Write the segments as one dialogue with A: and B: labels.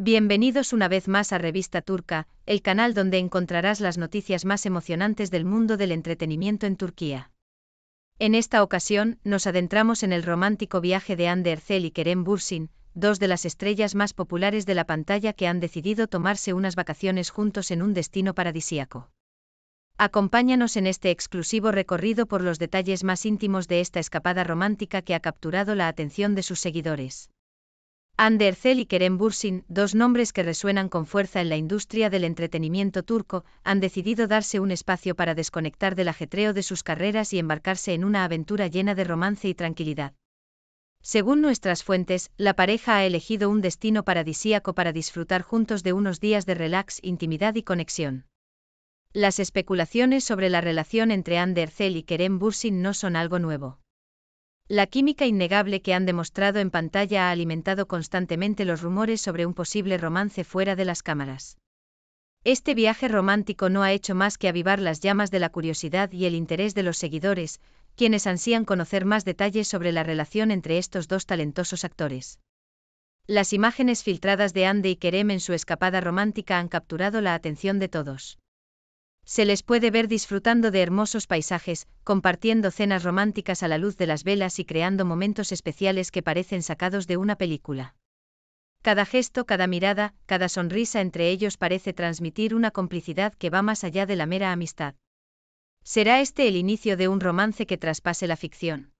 A: Bienvenidos una vez más a Revista Turca, el canal donde encontrarás las noticias más emocionantes del mundo del entretenimiento en Turquía. En esta ocasión, nos adentramos en el romántico viaje de Ander y Kerem Bursin, dos de las estrellas más populares de la pantalla que han decidido tomarse unas vacaciones juntos en un destino paradisíaco. Acompáñanos en este exclusivo recorrido por los detalles más íntimos de esta escapada romántica que ha capturado la atención de sus seguidores. Andercel y Kerem Bursin, dos nombres que resuenan con fuerza en la industria del entretenimiento turco, han decidido darse un espacio para desconectar del ajetreo de sus carreras y embarcarse en una aventura llena de romance y tranquilidad. Según nuestras fuentes, la pareja ha elegido un destino paradisíaco para disfrutar juntos de unos días de relax, intimidad y conexión. Las especulaciones sobre la relación entre Andercel y Kerem Bursin no son algo nuevo. La química innegable que han demostrado en pantalla ha alimentado constantemente los rumores sobre un posible romance fuera de las cámaras. Este viaje romántico no ha hecho más que avivar las llamas de la curiosidad y el interés de los seguidores, quienes ansían conocer más detalles sobre la relación entre estos dos talentosos actores. Las imágenes filtradas de Ande y Kerem en su escapada romántica han capturado la atención de todos se les puede ver disfrutando de hermosos paisajes, compartiendo cenas románticas a la luz de las velas y creando momentos especiales que parecen sacados de una película. Cada gesto, cada mirada, cada sonrisa entre ellos parece transmitir una complicidad que va más allá de la mera amistad. Será este el inicio de un romance que traspase la ficción.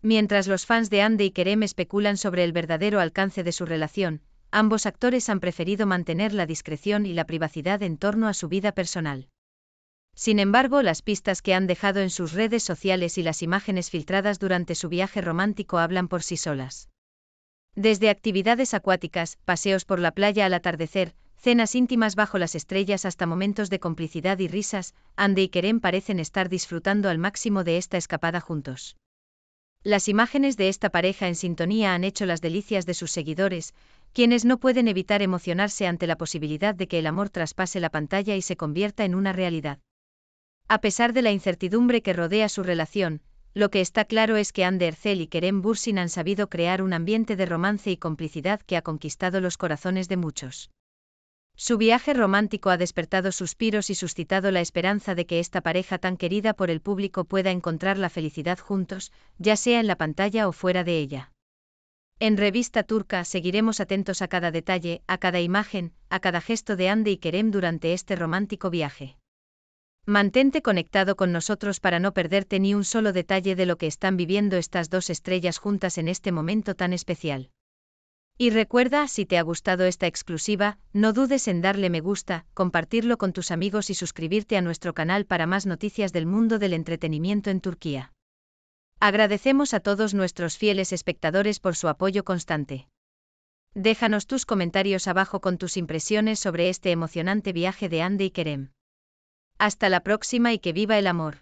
A: Mientras los fans de Ande y Kerem especulan sobre el verdadero alcance de su relación, ambos actores han preferido mantener la discreción y la privacidad en torno a su vida personal. Sin embargo, las pistas que han dejado en sus redes sociales y las imágenes filtradas durante su viaje romántico hablan por sí solas. Desde actividades acuáticas, paseos por la playa al atardecer, cenas íntimas bajo las estrellas hasta momentos de complicidad y risas, Ande y Kerem parecen estar disfrutando al máximo de esta escapada juntos. Las imágenes de esta pareja en sintonía han hecho las delicias de sus seguidores, quienes no pueden evitar emocionarse ante la posibilidad de que el amor traspase la pantalla y se convierta en una realidad. A pesar de la incertidumbre que rodea su relación, lo que está claro es que ande Ercel y Kerem Bursin han sabido crear un ambiente de romance y complicidad que ha conquistado los corazones de muchos. Su viaje romántico ha despertado suspiros y suscitado la esperanza de que esta pareja tan querida por el público pueda encontrar la felicidad juntos, ya sea en la pantalla o fuera de ella. En Revista Turca seguiremos atentos a cada detalle, a cada imagen, a cada gesto de Ande y Kerem durante este romántico viaje. Mantente conectado con nosotros para no perderte ni un solo detalle de lo que están viviendo estas dos estrellas juntas en este momento tan especial. Y recuerda, si te ha gustado esta exclusiva, no dudes en darle me gusta, compartirlo con tus amigos y suscribirte a nuestro canal para más noticias del mundo del entretenimiento en Turquía. Agradecemos a todos nuestros fieles espectadores por su apoyo constante. Déjanos tus comentarios abajo con tus impresiones sobre este emocionante viaje de Ande y Kerem. Hasta la próxima y que viva el amor.